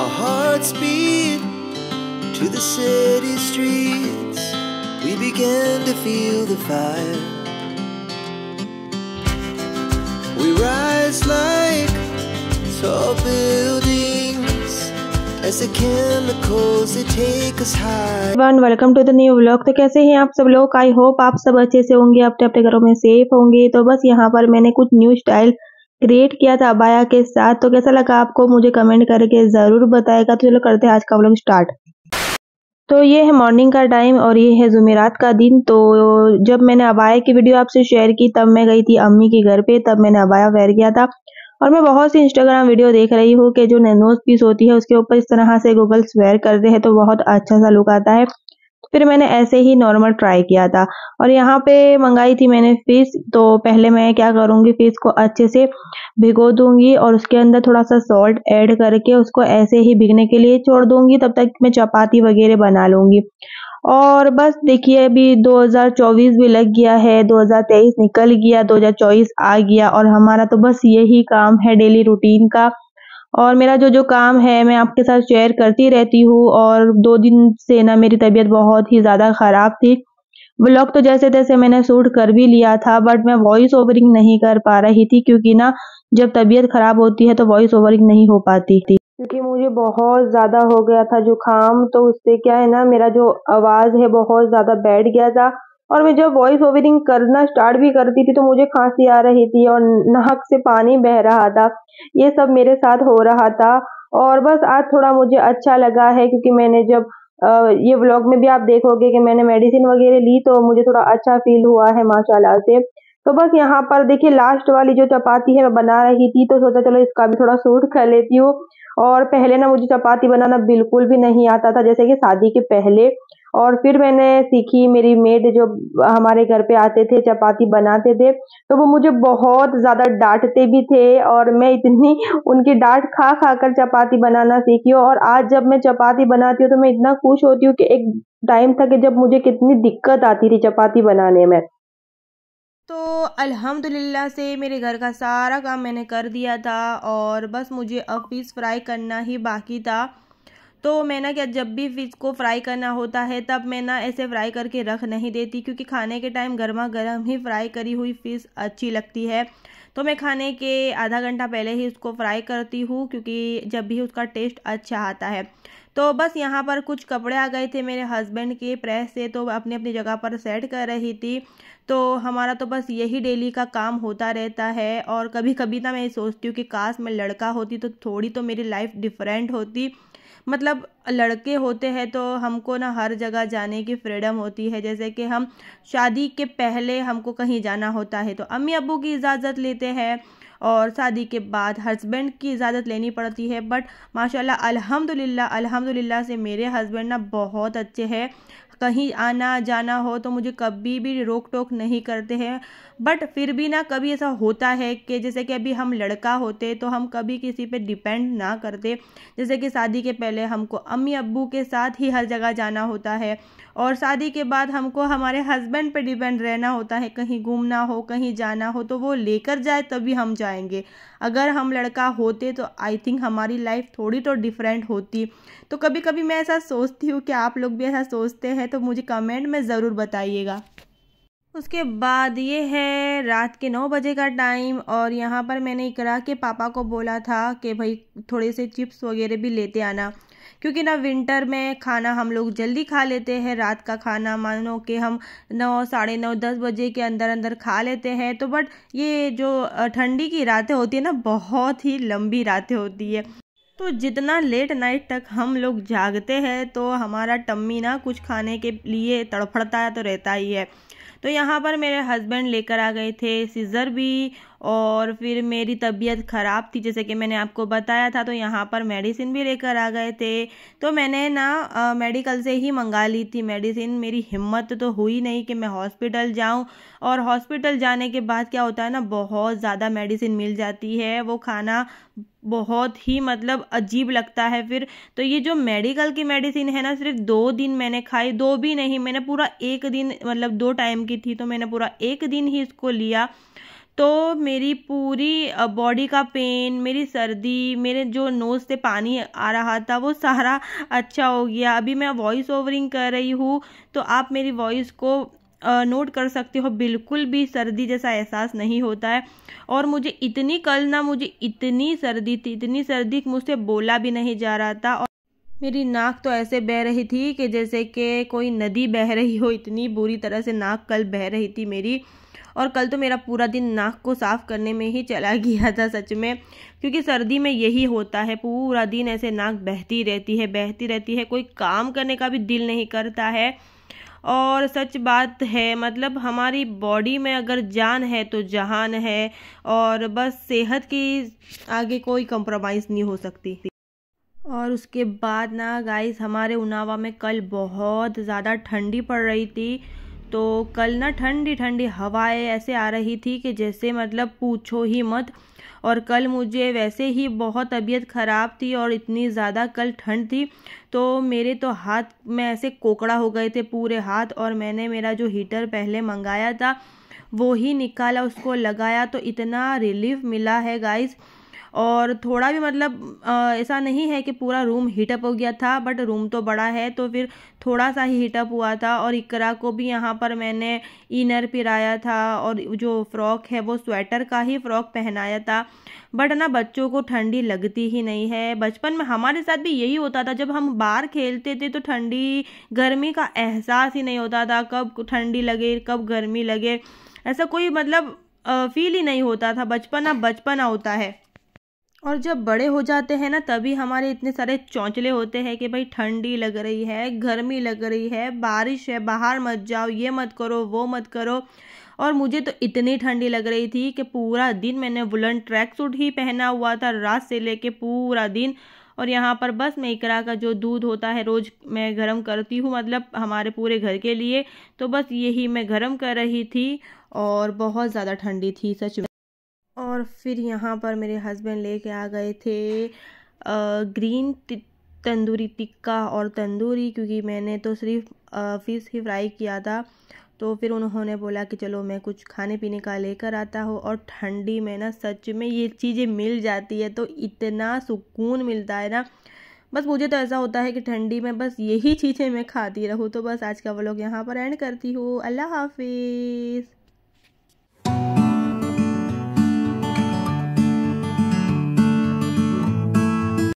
Our hearts beat to the city streets. We begin to feel the fire. We rise like tall buildings as the chemicals they take us high. One welcome to the new vlog तो कैसे हैं आप सब लोग I hope आप सब अच्छे से होंगे अपने अपने घरों में सेफ होंगे तो बस यहाँ पर मैंने कुछ न्यू स्टाइल क्रिएट किया था अबाया के साथ तो कैसा लगा आपको मुझे कमेंट करके ज़रूर बताएगा तो चलो करते हैं आज का हम स्टार्ट तो ये है मॉर्निंग का टाइम और ये है जुमेरात का दिन तो जब मैंने अबाया की वीडियो आपसे शेयर की तब मैं गई थी अम्मी के घर पे तब मैंने अबाया वेयर किया था और मैं बहुत सी इंस्टाग्राम वीडियो देख रही हूँ कि जो नैनोज पीस होती है उसके ऊपर इस तरह से गूगल्स वेयर करते हैं तो बहुत अच्छा सा लुक आता है फिर मैंने ऐसे ही नॉर्मल ट्राई किया था और यहाँ पे मंगाई थी मैंने फिस तो पहले मैं क्या करूँगी फिस को अच्छे से भिगो दूंगी और उसके अंदर थोड़ा सा सॉल्ट ऐड करके उसको ऐसे ही भिगने के लिए छोड़ दूंगी तब तक मैं चपाती वगैरह बना लूंगी और बस देखिए अभी 2024 भी लग गया है 2023 निकल गया 2024 आ गया और हमारा तो बस यही काम है डेली रूटीन का और मेरा जो जो काम है मैं आपके साथ शेयर करती रहती हूँ और दो दिन से ना मेरी तबीयत बहुत ही ज़्यादा ख़राब थी ब्लॉग तो जैसे तैसे मैंने शूट कर भी लिया था बट मैं वॉइस ओवरिंग नहीं कर पा रही थी क्योंकि ना जब तबीयत ख़राब होती है तो वॉइस ओवरिंग नहीं हो पाती थी क्योंकि मुझे बहुत ज़्यादा हो गया था जुकाम तो उससे क्या है ना मेरा जो आवाज़ है बहुत ज़्यादा बैठ गया था और मैं जब वॉइस ओवरिंग करना स्टार्ट भी करती थी तो मुझे खांसी आ रही थी और नहक से पानी बह रहा था ये सब मेरे साथ हो रहा था और बस आज थोड़ा मुझे अच्छा लगा है क्योंकि मैंने जब ये व्लॉग में भी आप देखोगे कि मैंने मेडिसिन वगैरह ली तो मुझे थोड़ा अच्छा फील हुआ है माशाल्लाह से तो बस यहाँ पर देखिए लास्ट वाली जो चपाती है मैं बना रही थी तो सोचा चलो इसका भी थोड़ा सूट कर लेती हूँ और पहले ना मुझे चपाती बनाना बिल्कुल भी नहीं आता था जैसे कि शादी के पहले और फिर मैंने सीखी मेरी मेड जो हमारे घर पे आते थे चपाती बनाते थे तो वो मुझे बहुत ज़्यादा डांटते भी थे और मैं इतनी उनकी डांट खा खा कर चपाती बनाना सीखी और आज जब मैं चपाती बनाती हूँ तो मैं इतना खुश होती हूँ कि एक टाइम था कि जब मुझे कितनी दिक्कत आती थी चपाती बनाने में तो अल्हम्दुलिल्लाह से मेरे घर का सारा काम मैंने कर दिया था और बस मुझे अब पीस फ्राई करना ही बाकी था तो मैं ना क्या जब भी फिश को फ्राई करना होता है तब मैं ना ऐसे फ्राई करके रख नहीं देती क्योंकि खाने के टाइम गर्मा गर्म ही फ्राई करी हुई फ़िश अच्छी लगती है तो मैं खाने के आधा घंटा पहले ही उसको फ्राई करती हूँ क्योंकि जब भी उसका टेस्ट अच्छा आता है तो बस यहाँ पर कुछ कपड़े आ गए थे मेरे हस्बैंड के प्रेस से तो अपनी अपनी जगह पर सेट कर रही थी तो हमारा तो बस यही डेली का काम होता रहता है और कभी कभी ना मैं सोचती हूँ कि काश मैं लड़का होती तो थोड़ी तो मेरी लाइफ डिफरेंट होती मतलब लड़के होते हैं तो हमको ना हर जगह जाने की फ्रीडम होती है जैसे कि हम शादी के पहले हमको कहीं जाना होता है तो अम्मी अबू की इजाज़त लेते हैं और शादी के बाद हस्बैंड की इजाज़त लेनी पड़ती है बट माशाल्लाह अल्हम्दुलिल्लाह अल्हम्दुलिल्लाह से मेरे हस्बैंड ना बहुत अच्छे हैं कहीं आना जाना हो तो मुझे कभी भी रोक टोक नहीं करते हैं बट फिर भी ना कभी ऐसा होता है कि जैसे कि अभी हम लड़का होते तो हम कभी किसी पे डिपेंड ना करते जैसे कि शादी के पहले हमको अम्मी अब्बू के साथ ही हर जगह जाना होता है और शादी के बाद हमको हमारे हस्बैंड पे डिपेंड रहना होता है कहीं घूमना हो कहीं जाना हो तो वो लेकर जाए तभी हम जाएंगे अगर हम लड़का होते तो आई थिंक हमारी लाइफ थोड़ी तो डिफरेंट होती तो कभी कभी मैं ऐसा सोचती हूँ कि आप लोग भी ऐसा सोचते हैं तो मुझे कमेंट में ज़रूर बताइएगा उसके बाद ये है रात के नौ बजे का टाइम और यहाँ पर मैंने इकरा के पापा को बोला था कि भाई थोड़े से चिप्स वगैरह भी लेते आना क्योंकि ना विंटर में खाना हम लोग जल्दी खा लेते हैं रात का खाना मानो कि हम नौ साढ़े नौ दस बजे के अंदर अंदर खा लेते हैं तो बट ये जो ठंडी की रातें होती है ना बहुत ही लंबी रातें होती है तो जितना लेट नाइट तक हम लोग जागते हैं तो हमारा टम्मी ना कुछ खाने के लिए तड़फड़ता तो रहता ही है तो यहाँ पर मेरे हस्बैंड लेकर आ गए थे सीज़र भी और फिर मेरी तबीयत ख़राब थी जैसे कि मैंने आपको बताया था तो यहाँ पर मेडिसिन भी लेकर आ गए थे तो मैंने ना मेडिकल से ही मंगा ली थी मेडिसिन मेरी हिम्मत तो हुई नहीं कि मैं हॉस्पिटल जाऊँ और हॉस्पिटल जाने के बाद क्या होता है ना बहुत ज़्यादा मेडिसिन मिल जाती है वो खाना बहुत ही मतलब अजीब लगता है फिर तो ये जो मेडिकल की मेडिसिन है ना सिर्फ दो दिन मैंने खाई दो भी नहीं मैंने पूरा एक दिन मतलब दो टाइम की थी तो मैंने पूरा एक दिन ही इसको लिया तो मेरी पूरी बॉडी का पेन मेरी सर्दी मेरे जो नोज़ से पानी आ रहा था वो सारा अच्छा हो गया अभी मैं वॉइस ओवरिंग कर रही हूँ तो आप मेरी वॉइस को नोट कर सकते हो बिल्कुल भी सर्दी जैसा एहसास नहीं होता है और मुझे इतनी कल ना मुझे इतनी सर्दी थी इतनी सर्दी मुझसे बोला भी नहीं जा रहा था और मेरी नाक तो ऐसे बह रही थी कि जैसे कि कोई नदी बह रही हो इतनी बुरी तरह से नाक कल बह रही थी मेरी और कल तो मेरा पूरा दिन नाक को साफ़ करने में ही चला गया था सच में क्योंकि सर्दी में यही होता है पूरा दिन ऐसे नाक बहती रहती है बहती रहती है कोई काम करने का भी दिल नहीं करता है और सच बात है मतलब हमारी बॉडी में अगर जान है तो जहान है और बस सेहत की आगे कोई कंप्रोमाइज़ नहीं हो सकती और उसके बाद ना गाइस हमारे उनावा में कल बहुत ज़्यादा ठंडी पड़ रही थी तो कल ना ठंडी ठंडी हवाएं ऐसे आ रही थी कि जैसे मतलब पूछो ही मत और कल मुझे वैसे ही बहुत तबीयत ख़राब थी और इतनी ज़्यादा कल ठंड थी तो मेरे तो हाथ में ऐसे कोकड़ा हो गए थे पूरे हाथ और मैंने मेरा जो हीटर पहले मंगाया था वो ही निकाला उसको लगाया तो इतना रिलीफ मिला है गाइस और थोड़ा भी मतलब ऐसा नहीं है कि पूरा रूम हीटअप हो गया था बट रूम तो बड़ा है तो फिर थोड़ा सा ही हीटअप हुआ था और इकरा को भी यहाँ पर मैंने इनर पिराया था और जो फ्रॉक है वो स्वेटर का ही फ्रॉक पहनाया था बट ना बच्चों को ठंडी लगती ही नहीं है बचपन में हमारे साथ भी यही होता था जब हम बाहर खेलते थे तो ठंडी गर्मी का एहसास ही नहीं होता था कब ठंडी लगे कब गर्मी लगे ऐसा कोई मतलब फील ही नहीं होता था बचपना बचपना होता है और जब बड़े हो जाते हैं ना तभी हमारे इतने सारे चौंचले होते हैं कि भाई ठंडी लग रही है गर्मी लग रही है बारिश है बाहर मत जाओ ये मत करो वो मत करो और मुझे तो इतनी ठंडी लग रही थी कि पूरा दिन मैंने वुलन ट्रैक सूट ही पहना हुआ था रात से लेके पूरा दिन और यहाँ पर बस मैं इकरा का जो दूध होता है रोज़ मैं गर्म करती हूँ मतलब हमारे पूरे घर के लिए तो बस यही मैं गर्म कर रही थी और बहुत ज़्यादा ठंडी थी सच में और फिर यहाँ पर मेरे हस्बैंड लेके आ गए थे ग्रीन तंदूरी टिक्का और तंदूरी क्योंकि मैंने तो सिर्फ फ़िश ही फ्राई किया था तो फिर उन्होंने बोला कि चलो मैं कुछ खाने पीने का लेकर आता हूँ और ठंडी में ना सच में ये चीज़ें मिल जाती है तो इतना सुकून मिलता है ना बस मुझे तो ऐसा होता है कि ठंडी में बस यही चीज़ें मैं खाती रहूँ तो बस आज का व्लॉग यहाँ पर एंड करती हूँ अल्लाह हाफिज़